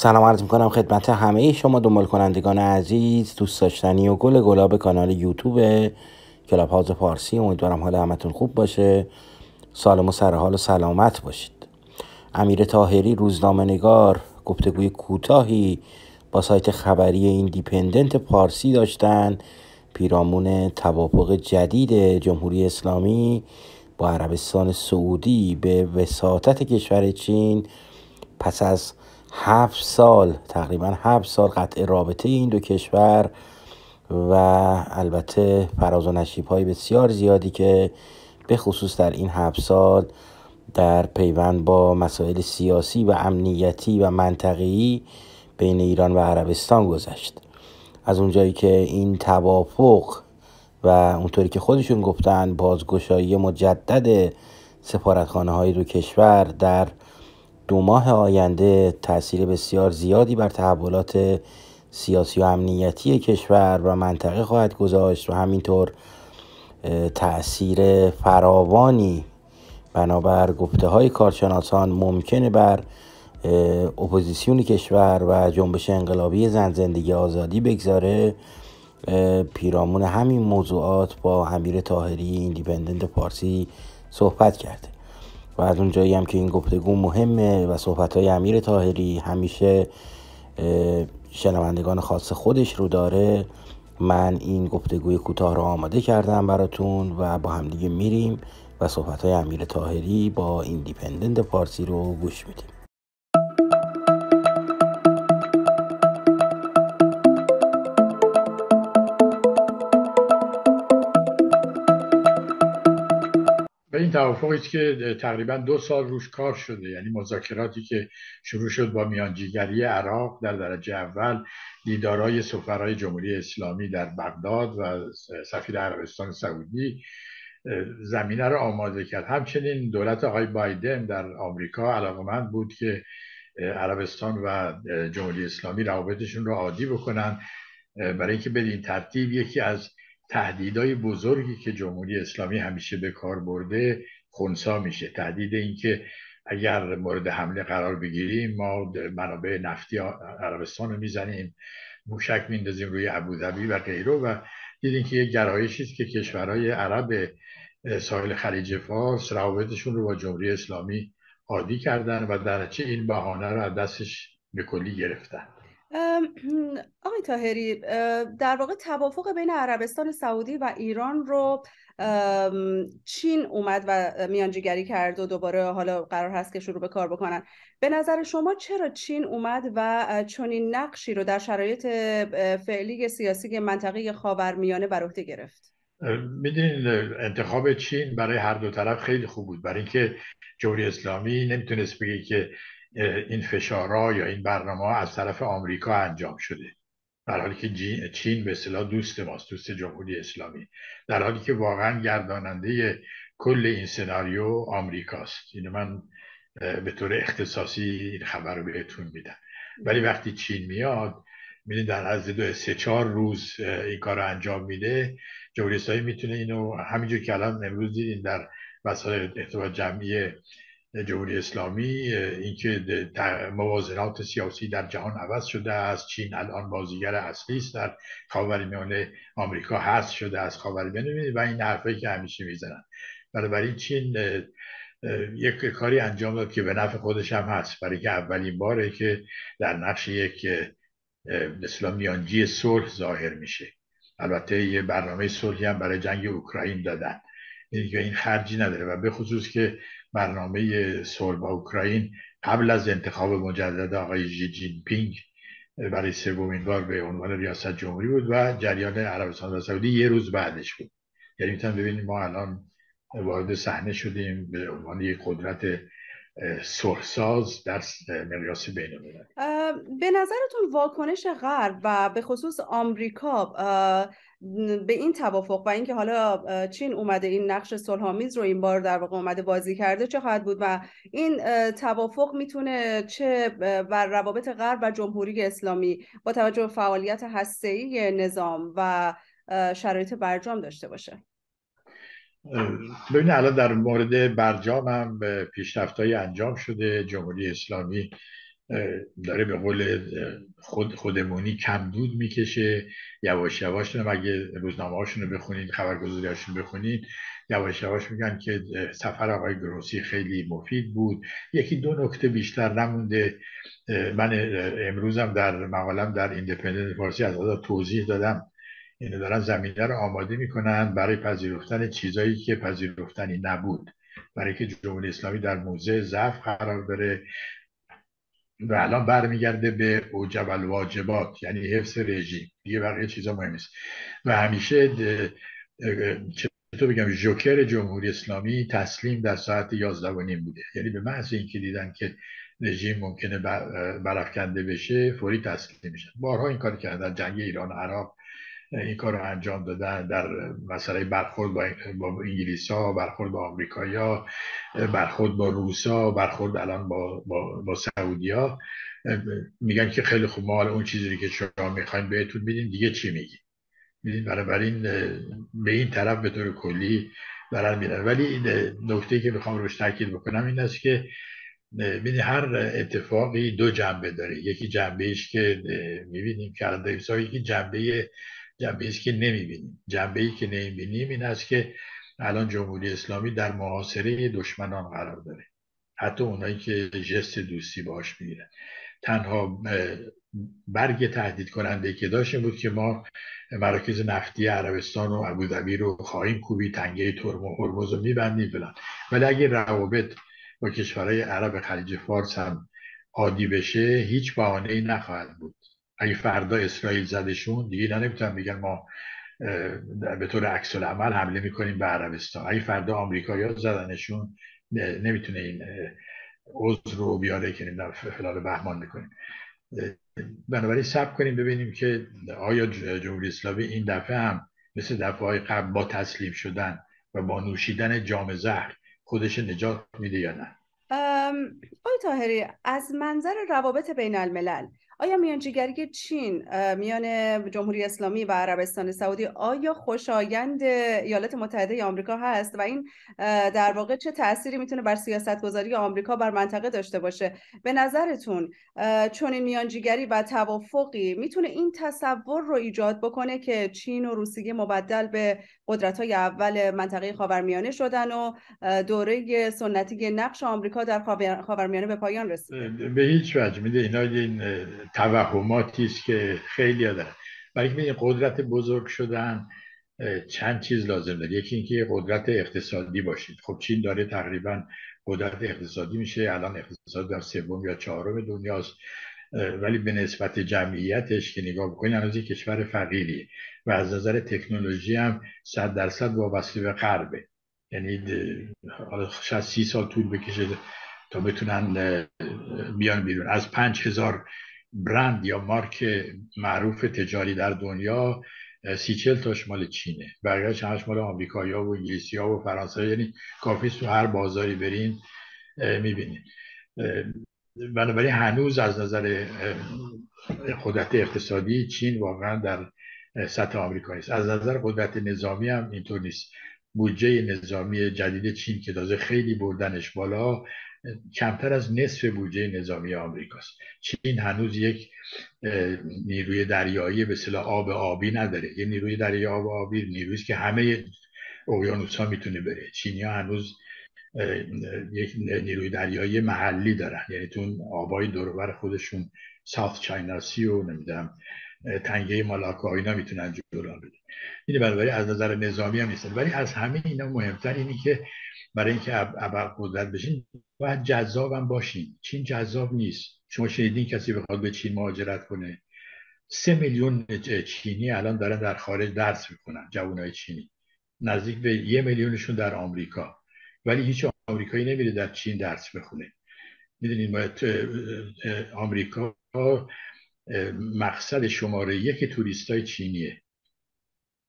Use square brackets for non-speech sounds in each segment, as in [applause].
سلام عرض میکنم خدمت همه شما دنبال کنندگان عزیز دوست داشتنی و گل گلاب کانال یوتیوب کلاب هاز فارسی امیدوارم حال همتون خوب باشه سالم و سرحال و سلامت باشید امیر تاهری روزنامه نگار گفتگوی کوتاهی با سایت خبری ایندیپندنت پارسی داشتن پیرامون توافق جدید جمهوری اسلامی با عربستان سعودی به وساطت کشور چین پس از هفت سال تقریبا هفت سال قطع رابطه این دو کشور و البته فراز و نشیب های بسیار زیادی که به خصوص در این هفت سال در پیوند با مسائل سیاسی و امنیتی و منطقی بین ایران و عربستان گذشت از اونجایی که این توافق و اونطوری که خودشون گفتن بازگشایی مجدد سفارتخانه های دو کشور در دو ماه آینده تاثیر بسیار زیادی بر تحولات سیاسی و امنیتی کشور و منطقه خواهد گذاشت و همینطور تاثیر فراوانی بنابر گفته های کارشناسان ممکنه بر اپوزیسیون کشور و جنبش انقلابی زن زندگی آزادی بگذاره پیرامون همین موضوعات با امیر تاهری ایندیپندنت پارسی صحبت کرده و از اون جایی هم که این گفتگو مهمه و صحبت های امیر تاهری همیشه شنوندگان خاص خودش رو داره من این گفتگوی کوتاه رو آماده کردم براتون و با همدیگه میریم و صحبت های امیر تاهری با ایندیپندنت پارسی رو گوش میدیم این توافقی است که تقریبا دو سال روش کار شده یعنی مذاکراتی که شروع شد با میانجیگری عراق در درجه اول دیدارای سفرهای جمهوری اسلامی در بغداد و سفیر عربستان سعودی زمینه را آماده کرد همچنین دولت آقای بایدن در آمریکا علاقمند بود که عربستان و جمهوری اسلامی روابطشون رو عادی بکنن برای اینکه به این ترتیب یکی از تهدیدهای بزرگی که جمهوری اسلامی همیشه به کار برده خونسا میشه تهدید اینکه اگر مورد حمله قرار بگیریم ما منابع نفتی عربستان رو میزنیم موشک میندازیم روی ابوظبی و غیره و دیدین که یه گرایشی است که کشورهای عرب ساحل خلیج فارس روابطشون رو با جمهوری اسلامی عادی کردن و درچه این بهانه رو از دستش به کلی گرفتن آقای تاهری در واقع توافق بین عربستان سعودی و ایران رو چین اومد و میانجیگری کرد و دوباره حالا قرار هست که شروع به کار بکنن به نظر شما چرا چین اومد و چنین نقشی رو در شرایط فعلی سیاسی منطقه خاورمیانه بر عهده گرفت میدونید انتخاب چین برای هر دو طرف خیلی خوب بود برای اینکه جمهوری اسلامی نمیتونست بگه که این فشارها یا این برنامه ها از طرف آمریکا انجام شده در حالی که چین به اصطلاح دوست ماست دوست جمهوری اسلامی در حالی که واقعا گرداننده کل این سناریو آمریکاست اینو من به طور اختصاصی این خبر رو بهتون میدم ولی وقتی چین میاد میدین در از دو سه چهار روز این کار رو انجام میده جمهوری اسلامی میتونه اینو همینجور که الان امروز دیدین در وسایل ارتباط جمعی جمهوری اسلامی اینکه موازنات سیاسی در جهان عوض شده است چین الان بازیگر اصلی است در خاورمیانه آمریکا هست شده از خاورمیانه و این حرفی که همیشه میزنن بنابراین چین یک کاری انجام داد که به نفع خودش هم هست برای که اولین باره که در نقش یک مثلا میانجی صلح ظاهر میشه البته یه برنامه صلحی هم برای جنگ اوکراین دادن این خرجی نداره و به خصوص که برنامه صلح با اوکراین قبل از انتخاب مجدد آقای جی جین برای سومین بار به عنوان ریاست جمهوری بود و جریان عربستان سعودی یه روز بعدش بود یعنی میتونم ببینیم ما الان وارد صحنه شدیم به عنوان یک قدرت سرساز در مقیاس بین به نظرتون واکنش غرب و به خصوص آمریکا به این توافق و اینکه حالا چین اومده این نقش صلحآمیز رو این بار در واقع اومده بازی کرده چه خواهد بود و این توافق میتونه چه بر روابط غرب و جمهوری اسلامی با توجه به فعالیت هسته‌ای نظام و شرایط برجام داشته باشه ببینید الان در مورد برجام هم پیشرفت انجام شده جمهوری اسلامی داره به قول خود خودمونی کم دود میکشه یواش یواش اگه روزنامه هاشون رو بخونین خبرگزاری هاشون بخونید یواش یواش میگن که سفر آقای گروسی خیلی مفید بود یکی دو نکته بیشتر نمونده من امروزم در مقالم در ایندیپندنت فارسی از توضیح دادم اینا یعنی دارن زمینه رو آماده میکنن برای پذیرفتن چیزایی که پذیرفتنی نبود برای که جمهوری اسلامی در موزه ضعف قرار داره و الان برمیگرده به اوجب الواجبات یعنی حفظ رژیم دیگه بقیه چیزا مهم نیست و همیشه چطور بگم جوکر جمهوری اسلامی تسلیم در ساعت 11 و نیم بوده یعنی به محض اینکه دیدن که رژیم ممکنه برافکنده بشه فوری تسلیم میشن بارها این کار کردن جنگ ایران و عراق این کار رو انجام دادن در مسئله برخورد با, با انگلیس ها برخورد با امریکای ها برخورد با روسا برخورد الان با, با, با سعودی ها میگن که خیلی خوب ما حالا اون چیزی که شما میخواین بهتون میدیم دیگه چی میگی میدین این به این طرف به طور کلی برن میرن ولی نکته که میخوام روش تاکید بکنم این است که میدین هر اتفاقی دو جنبه داره یکی جنبهش که میبینیم که الان یکی جنبه جنبه ایست که نمیبینیم جنبه ای که نمیبینیم این است که الان جمهوری اسلامی در محاصره دشمنان قرار داره حتی اونایی که جست دوستی باش میگیره تنها برگ تهدید کننده که داشت بود که ما مراکز نفتی عربستان و ابوظبی رو خواهیم کوبی تنگه ترم و هرمز رو میبندیم فلان ولی اگه روابط با کشورهای عرب خلیج فارس هم عادی بشه هیچ بهانه ای نخواهد بود اگه فردا اسرائیل زدشون دیگه اینا نمیتونن بگن ما به طور عکس عمل حمله میکنیم به عربستان اگه فردا یا زدنشون نمیتونه این عذر رو بیاره که نمیدونم بهمان میکنیم بنابراین سب کنیم ببینیم که آیا جمهوری اسلامی این دفعه هم مثل دفعه های قبل با تسلیم شدن و با نوشیدن جام زهر خودش نجات میده یا نه آقای تاهری از منظر روابط بین الملل آیا میانجیگری چین میان جمهوری اسلامی و عربستان سعودی آیا خوشایند ایالات متحده آمریکا هست و این در واقع چه تأثیری میتونه بر سیاست گذاری آمریکا بر منطقه داشته باشه به نظرتون چون این میانجیگری و توافقی میتونه این تصور رو ایجاد بکنه که چین و روسیه مبدل به قدرت های اول منطقه خاورمیانه شدن و دوره سنتی نقش آمریکا در خاورمیانه به پایان رسید به هیچ وجه میده اینا این توهماتی است که خیلی دارن برای اینکه قدرت بزرگ شدن چند چیز لازم داره یکی اینکه قدرت اقتصادی باشید خب چین داره تقریبا قدرت اقتصادی میشه الان اقتصاد در سوم یا چهارم دنیاست ولی به نسبت جمعیتش که نگاه بکنید هنوز یک کشور فقیری. و از نظر تکنولوژی هم صد درصد وابسته به غربه یعنی حالا شاید سی سال طول بکشه تا بتونن بیان بیرون از پنج هزار برند یا مارک معروف تجاری در دنیا سی چل تاش مال چینه بقیه همش مال آمریکایی ها و انگلیسی ها و فرانسه یعنی کافی تو هر بازاری برین میبینین بنابراین هنوز از نظر قدرت اقتصادی چین واقعا در سطح آمریکایی است از نظر قدرت نظامی هم اینطور نیست بودجه نظامی جدید چین که تازه خیلی بردنش بالا کمتر از نصف بودجه نظامی آمریکاست چین هنوز یک نیروی دریایی به صلاح آب آبی نداره یه نیروی دریایی آب آبی نیرویی که همه اقیانوس ها میتونه بره چینی هنوز یک نیروی دریایی محلی دارن یعنی تو آبای دوربر خودشون ساوت چاینا و نمیدونم تنگه مالاکا اینا میتونن جلو بدن این برای از نظر نظامی هم نیست ولی از همین اینا مهمتر اینی که برای اینکه ابر قدرت بشین باید جذابم باشین. چین جذاب نیست شما شنیدین کسی بخواد به چین مهاجرت کنه سه میلیون چینی الان دارن در خارج درس میکنن جوانای چینی نزدیک به یه میلیونشون در آمریکا ولی هیچ آمریکایی نمیره در چین درس بخونه میدونین باید آمریکا مقصد شماره یک توریست های چینیه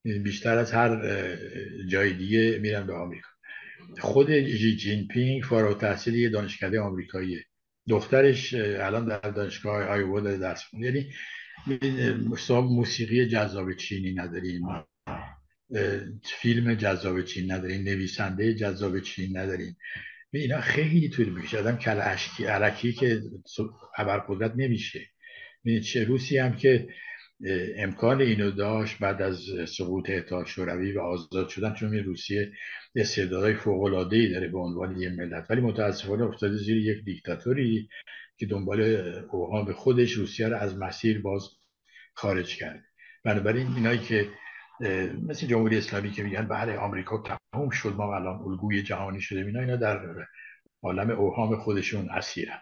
بیشتر از هر جای دیگه میرن به آمریکا خود جی جین پینگ فارو تحصیل یه دانشکده آمریکایی دخترش الان در دانشگاه آیوا داره درس می‌خونه یعنی موسیقی جذاب چینی نداریم فیلم جذاب چین نداریم نویسنده جذاب چین نداریم اینا خیلی طول میشه آدم کل علکی که ابرقدرت نمیشه یعنی چه روسی هم که امکان اینو داشت بعد از سقوط اتحاد شوروی و آزاد شدن چون روسیه استعدادهای فوق العاده ای داره به عنوان یه ملت ولی متاسفانه افتاده زیر یک دیکتاتوری که دنبال اوهام خودش روسیه رو از مسیر باز خارج کرد بنابراین اینایی که مثل جمهوری اسلامی که میگن بله آمریکا تمام شد ما الان الگوی جهانی شده اینا اینا در عالم اوهام خودشون اسیرن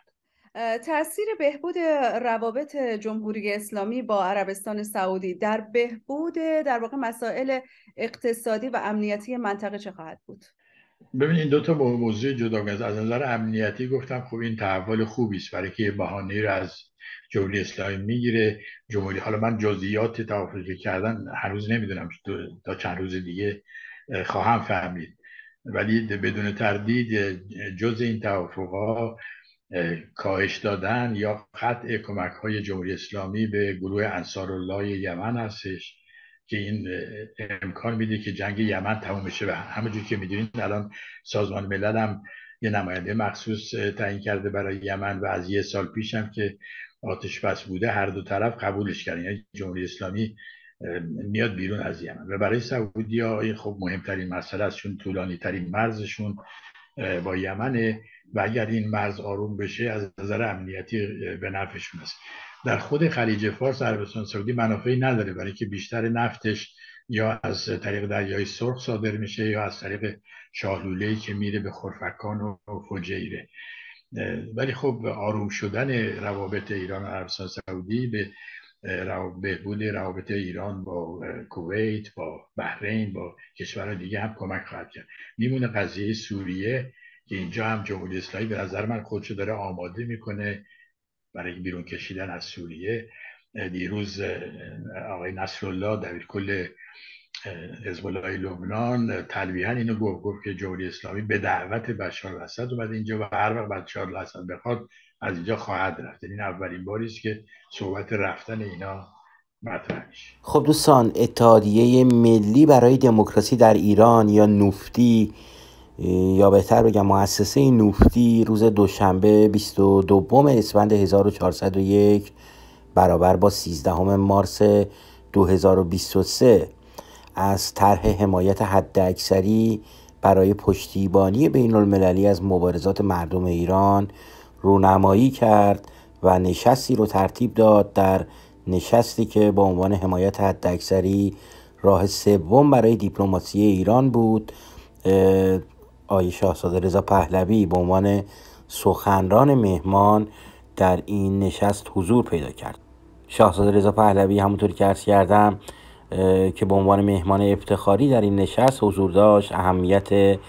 تاثیر بهبود روابط جمهوری اسلامی با عربستان سعودی در بهبود در واقع مسائل اقتصادی و امنیتی منطقه چه خواهد بود ببینید این دو تا موضوع جداگانه از نظر امنیتی گفتم خب این تحول خوبی است برای که بهانه رو از جمهوری اسلامی میگیره جمهوری حالا من جزئیات توافقی کردن روز نمیدونم تا چند روز دیگه خواهم فهمید ولی بدون تردید جز این توافقها کاهش دادن یا قطع کمک های جمهوری اسلامی به گروه انصار الله یمن هستش که این امکان میده که جنگ یمن تموم بشه و همه جور که میدونید الان سازمان ملل هم یه نماینده مخصوص تعیین کرده برای یمن و از یه سال پیش هم که آتش بس بوده هر دو طرف قبولش کردن یعنی جمهوری اسلامی میاد بیرون از یمن و برای سعودی ها این خب مهمترین مسئله است چون طولانی ترین مرزشون با یمنه و اگر این مرز آروم بشه از نظر امنیتی به نفعشون است در خود خلیج فارس عربستان سعودی منافعی نداره برای که بیشتر نفتش یا از طریق دریای سرخ صادر میشه یا از طریق شاهلوله که میره به خرفکان و فجیره ولی خب آروم شدن روابط ایران و عربستان سعودی به بهبود روابط ایران با کویت با بحرین با کشورهای دیگه هم کمک خواهد کرد میمونه قضیه سوریه که اینجا هم جمهوری اسلامی به نظر من خودشو داره آماده میکنه برای بیرون کشیدن از سوریه دیروز آقای الله دبیر کل حزب الله لبنان تلویحا اینو گفت که جمهوری اسلامی به دعوت بشار الاسد اومد اینجا و هر وقت بشار الاسد بخواد از اینجا خواهد رفت یعنی این اولین باری است که صحبت رفتن اینا خب دوستان اتحادیه ملی برای دموکراسی در ایران یا نفتی. یا بهتر بگم مؤسسه نوفتی روز دوشنبه 22 اسفند 1401 برابر با 13 مارس 2023 از طرح حمایت حداکثری برای پشتیبانی بین المللی از مبارزات مردم ایران رونمایی کرد و نشستی رو ترتیب داد در نشستی که با عنوان حمایت حداکثری راه سوم برای دیپلماسی ایران بود آقای شاهزاده رضا پهلوی به عنوان سخنران مهمان در این نشست حضور پیدا کرد شاهزاده رضا پهلوی همونطوری که عرض کردم که به عنوان مهمان افتخاری در این نشست حضور داشت اهمیت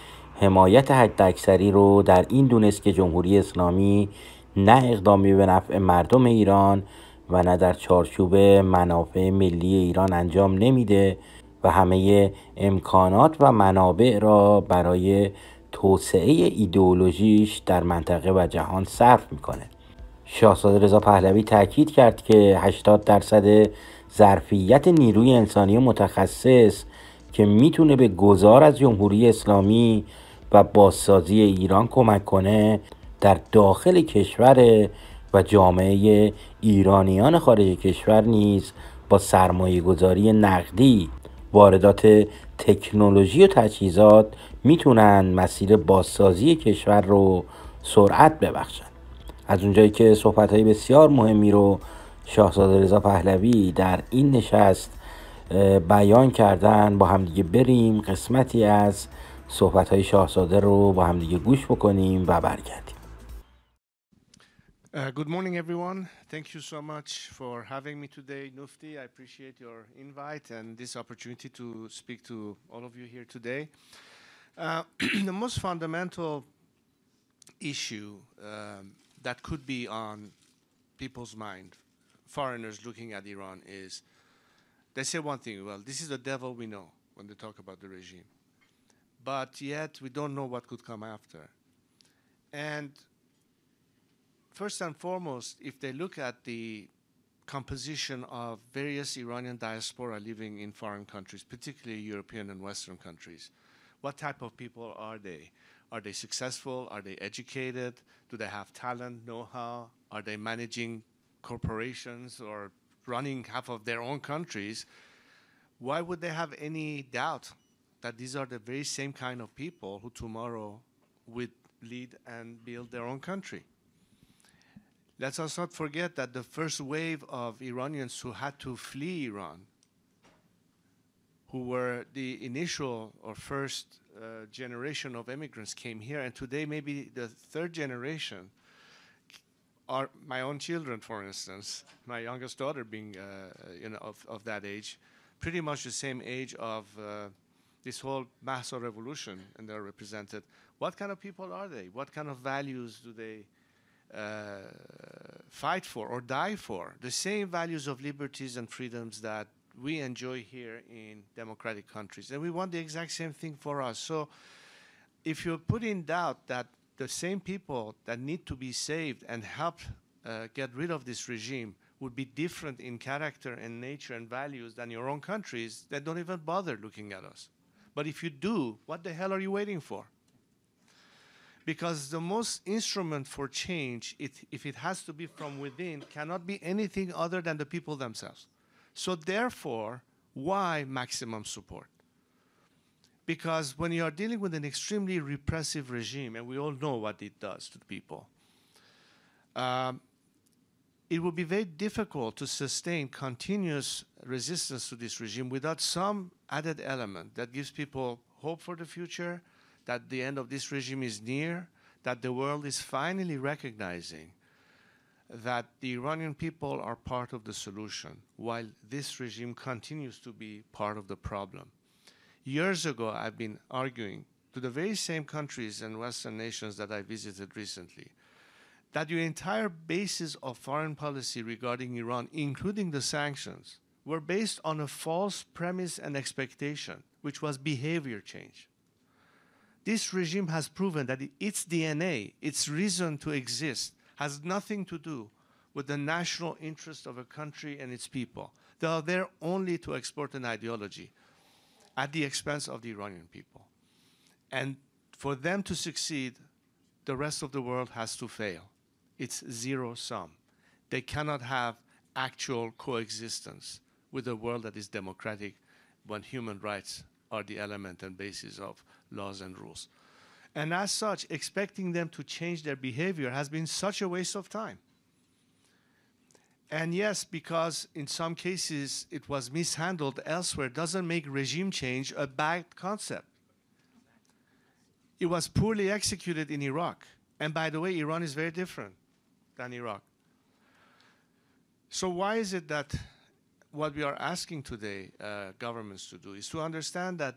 حمایت حداکثری رو در این دونست که جمهوری اسلامی نه اقدامی به نفع مردم ایران و نه در چارچوب منافع ملی ایران انجام نمیده و همه امکانات و منابع را برای توسعه ایدئولوژیش در منطقه و جهان صرف میکنه شاهزاده رضا پهلوی تاکید کرد که 80 درصد ظرفیت نیروی انسانی متخصص که میتونه به گذار از جمهوری اسلامی و بازسازی ایران کمک کنه در داخل کشور و جامعه ایرانیان خارج کشور نیز با سرمایه گذاری نقدی واردات تکنولوژی و تجهیزات میتونن مسیر بازسازی کشور رو سرعت ببخشن از اونجایی که صحبت های بسیار مهمی رو شاهزاده رضا پهلوی در این نشست بیان کردن با همدیگه بریم قسمتی از صحبت های شاهزاده رو با همدیگه گوش بکنیم و برگردیم Uh, good morning, everyone. Thank you so much for having me today, Nufti. I appreciate your invite and this opportunity to speak to all of you here today. Uh, [clears throat] the most fundamental issue um, that could be on people's mind, foreigners looking at Iran, is they say one thing, well, this is the devil we know when they talk about the regime. But yet we don't know what could come after. And first and foremost, if they look at the composition of various Iranian diaspora living in foreign countries, particularly European and Western countries, what type of people are they? Are they successful? Are they educated? Do they have talent, know how? Are they managing corporations or running half of their own countries? Why would they have any doubt that these are the very same kind of people who tomorrow would lead and build their own country? Let us not forget that the first wave of Iranians who had to flee Iran, who were the initial or first uh, generation of immigrants came here, and today maybe the third generation are my own children, for instance, my youngest daughter being uh, uh you know, of, of that age, pretty much the same age of uh, this whole mass revolution, and they're represented. What kind of people are they? What kind of values do they uh, fight for or die for the same values of liberties and freedoms that we enjoy here in democratic countries. And we want the exact same thing for us. So if you put in doubt that the same people that need to be saved and helped uh, get rid of this regime would be different in character and nature and values than your own countries, then don't even bother looking at us. But if you do, what the hell are you waiting for? because the most instrument for change, it, if it has to be from within, cannot be anything other than the people themselves. So therefore, why maximum support? Because when you are dealing with an extremely repressive regime, and we all know what it does to people, um, it would be very difficult to sustain continuous resistance to this regime without some added element that gives people hope for the future, that the end of this regime is near, that the world is finally recognizing that the Iranian people are part of the solution, while this regime continues to be part of the problem. Years ago, I've been arguing to the very same countries and Western nations that I visited recently that your entire basis of foreign policy regarding Iran, including the sanctions, were based on a false premise and expectation, which was behavior change. This regime has proven that its DNA, its reason to exist, has nothing to do with the national interest of a country and its people. They are there only to export an ideology at the expense of the Iranian people. And for them to succeed, the rest of the world has to fail. It's zero sum. They cannot have actual coexistence with a world that is democratic when human rights are the element and basis of laws and rules. And as such, expecting them to change their behavior has been such a waste of time. And yes, because in some cases it was mishandled elsewhere, doesn't make regime change a bad concept. It was poorly executed in Iraq. And by the way, Iran is very different than Iraq. So, why is it that what we are asking today uh, governments to do is to understand that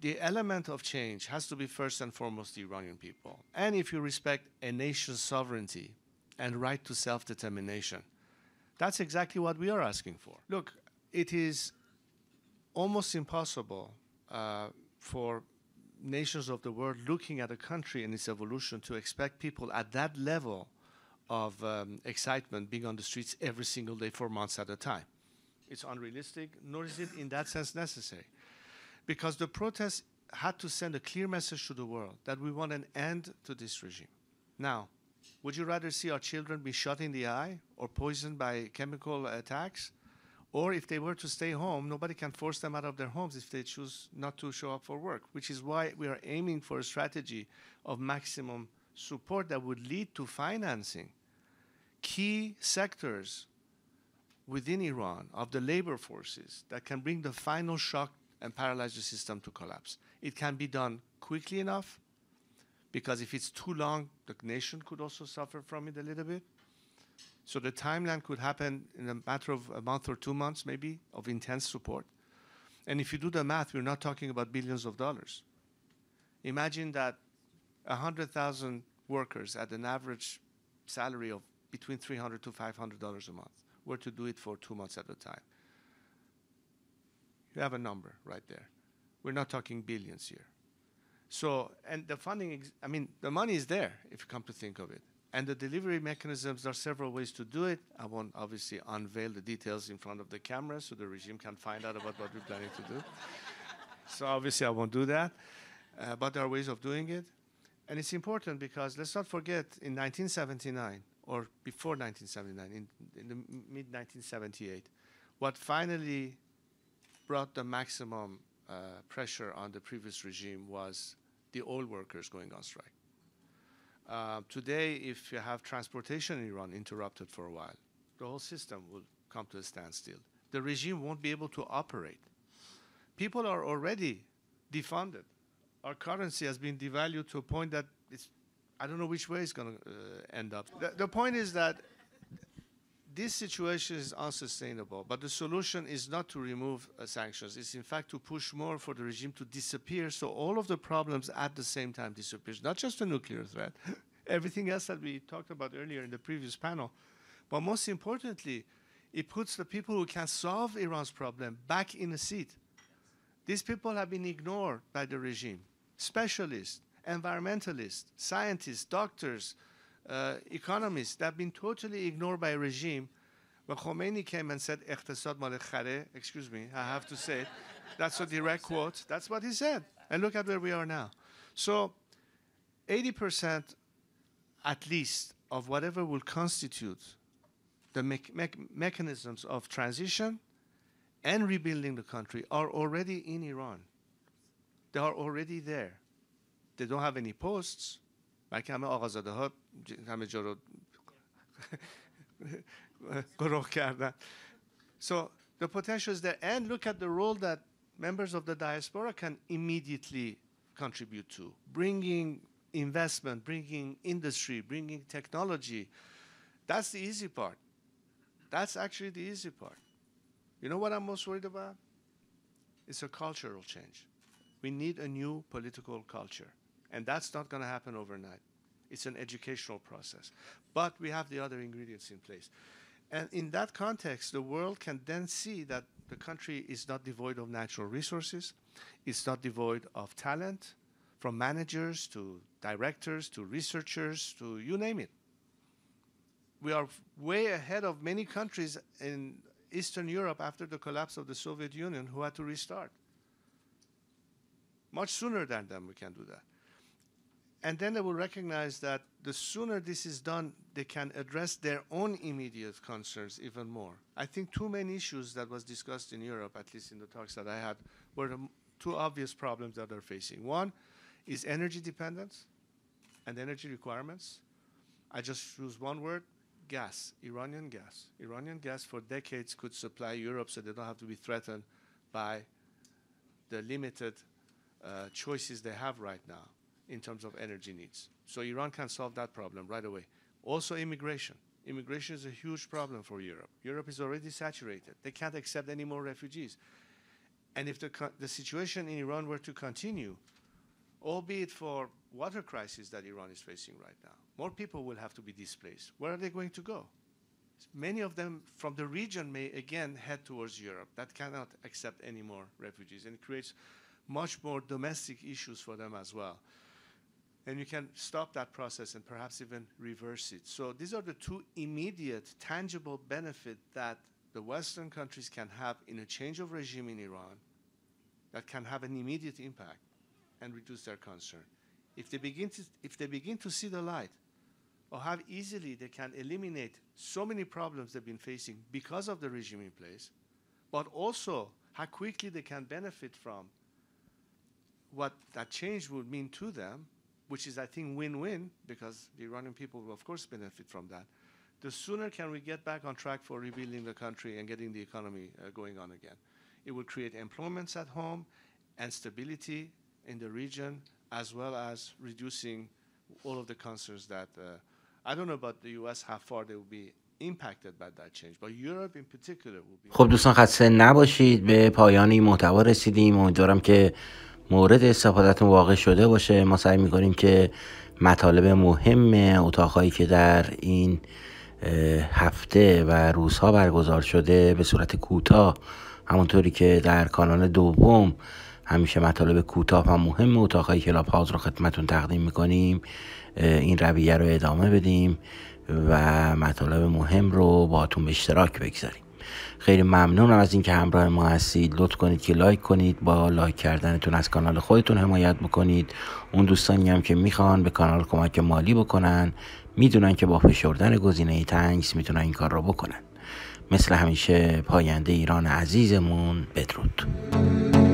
the element of change has to be first and foremost the Iranian people. And if you respect a nation's sovereignty and right to self determination, that's exactly what we are asking for. Look, it is almost impossible uh, for nations of the world looking at a country and its evolution to expect people at that level of um, excitement being on the streets every single day for months at a time it's unrealistic, nor is it in that sense necessary. Because the protests had to send a clear message to the world that we want an end to this regime. Now, would you rather see our children be shot in the eye or poisoned by chemical attacks? Or if they were to stay home, nobody can force them out of their homes if they choose not to show up for work, which is why we are aiming for a strategy of maximum support that would lead to financing key sectors within Iran of the labor forces that can bring the final shock and paralyze the system to collapse. It can be done quickly enough, because if it's too long, the nation could also suffer from it a little bit. So the timeline could happen in a matter of a month or two months, maybe, of intense support. And if you do the math, we're not talking about billions of dollars. Imagine that 100,000 workers at an average salary of between 300 to 500 dollars a month were to do it for two months at a time. You have a number right there. We're not talking billions here. So, and the funding, I mean, the money is there if you come to think of it. And the delivery mechanisms, there are several ways to do it. I won't obviously unveil the details in front of the camera so the regime can find out about what we're planning to do. So, obviously, I won't do that. Uh, but there are ways of doing it. And it's important because let's not forget in 1979, or before 1979, in, in the mid 1978, what finally brought the maximum uh, pressure on the previous regime was the oil workers going on strike. Uh, today, if you have transportation in Iran interrupted for a while, the whole system will come to a standstill. The regime won't be able to operate. People are already defunded. Our currency has been devalued to a point that I don't know which way it's going to uh, end up. The, the point is that this situation is unsustainable, but the solution is not to remove uh, sanctions. It's in fact to push more for the regime to disappear so all of the problems at the same time disappear not just the nuclear threat, [laughs] everything else that we talked about earlier in the previous panel. But most importantly, it puts the people who can solve Iran's problem back in a seat. These people have been ignored by the regime. Specialists, environmentalists, scientists, doctors, uh, economists that have been totally ignored by regime. When Khomeini came and said, اقتصاد مال excuse me, I have to say That's a direct quote. That's what he said. And look at where we are now. So 80% at least of whatever will constitute the me me mechanisms of transition and rebuilding the country are already in Iran. They are already there they don't have any posts, like همه آقازاده ها همه جا رو گروه کردن. So the potential is there. And look at the role that members of the diaspora can immediately contribute to, bringing investment, bringing industry, bringing technology. That's the easy part. That's actually the easy part. You know what I'm most worried about? It's a cultural change. We need a new political culture. And that's not going to happen overnight. It's an educational process. But we have the other ingredients in place. And in that context, the world can then see that the country is not devoid of natural resources, it's not devoid of talent, from managers to directors to researchers to you name it. We are way ahead of many countries in Eastern Europe after the collapse of the Soviet Union who had to restart. Much sooner than them, we can do that and then they will recognize that the sooner this is done, they can address their own immediate concerns even more. I think too many issues that was discussed in Europe, at least in the talks that I had, were the two obvious problems that they're facing. One is energy dependence and energy requirements. I just use one word, gas, Iranian gas. Iranian gas for decades could supply Europe so they don't have to be threatened by the limited uh, choices they have right now in terms of energy needs. So Iran can solve that problem right away. Also immigration. Immigration is a huge problem for Europe. Europe is already saturated. They can't accept any more refugees. And if the, the situation in Iran were to continue, albeit for water crisis that Iran is facing right now, more people will have to be displaced. Where are they going to go? Many of them from the region may again head towards Europe. That cannot accept any more refugees and creates much more domestic issues for them as well and you can stop that process and perhaps even reverse it. So these are the two immediate, tangible benefits that the Western countries can have in a change of regime in Iran that can have an immediate impact and reduce their concern. If they begin to, if they begin to see the light, or how easily they can eliminate so many problems they've been facing because of the regime in place, but also how quickly they can benefit from what that change would mean to them, which is, I think, win-win because the Iranian people will, of course, benefit from that. The sooner can we get back on track for rebuilding the country and getting the economy uh, going on again. It will create employments at home and stability in the region, as well as reducing all of the concerns that uh, I don't know about the U.S. how far they will be خب دوستان خسته نباشید به پایان این محتوا رسیدیم امیدوارم که مورد استفادهتون واقع شده باشه ما سعی میکنیم که مطالب مهم اتاقهایی که در این هفته و روزها برگزار شده به صورت کوتاه همونطوری که در کانال دوم همیشه مطالب کوتاه و مهم اتاقهای کلاب هاوز رو خدمتون تقدیم میکنیم این رویه رو ادامه بدیم و مطالب مهم رو باهاتون به اشتراک بگذاریم خیلی ممنونم از اینکه همراه ما هستید لطف کنید که لایک کنید با لایک کردنتون از کانال خودتون حمایت بکنید اون دوستانی هم که میخوان به کانال کمک مالی بکنن میدونن که با فشردن گزینه تنگس میتونن این کار رو بکنن مثل همیشه پاینده ایران عزیزمون بدرود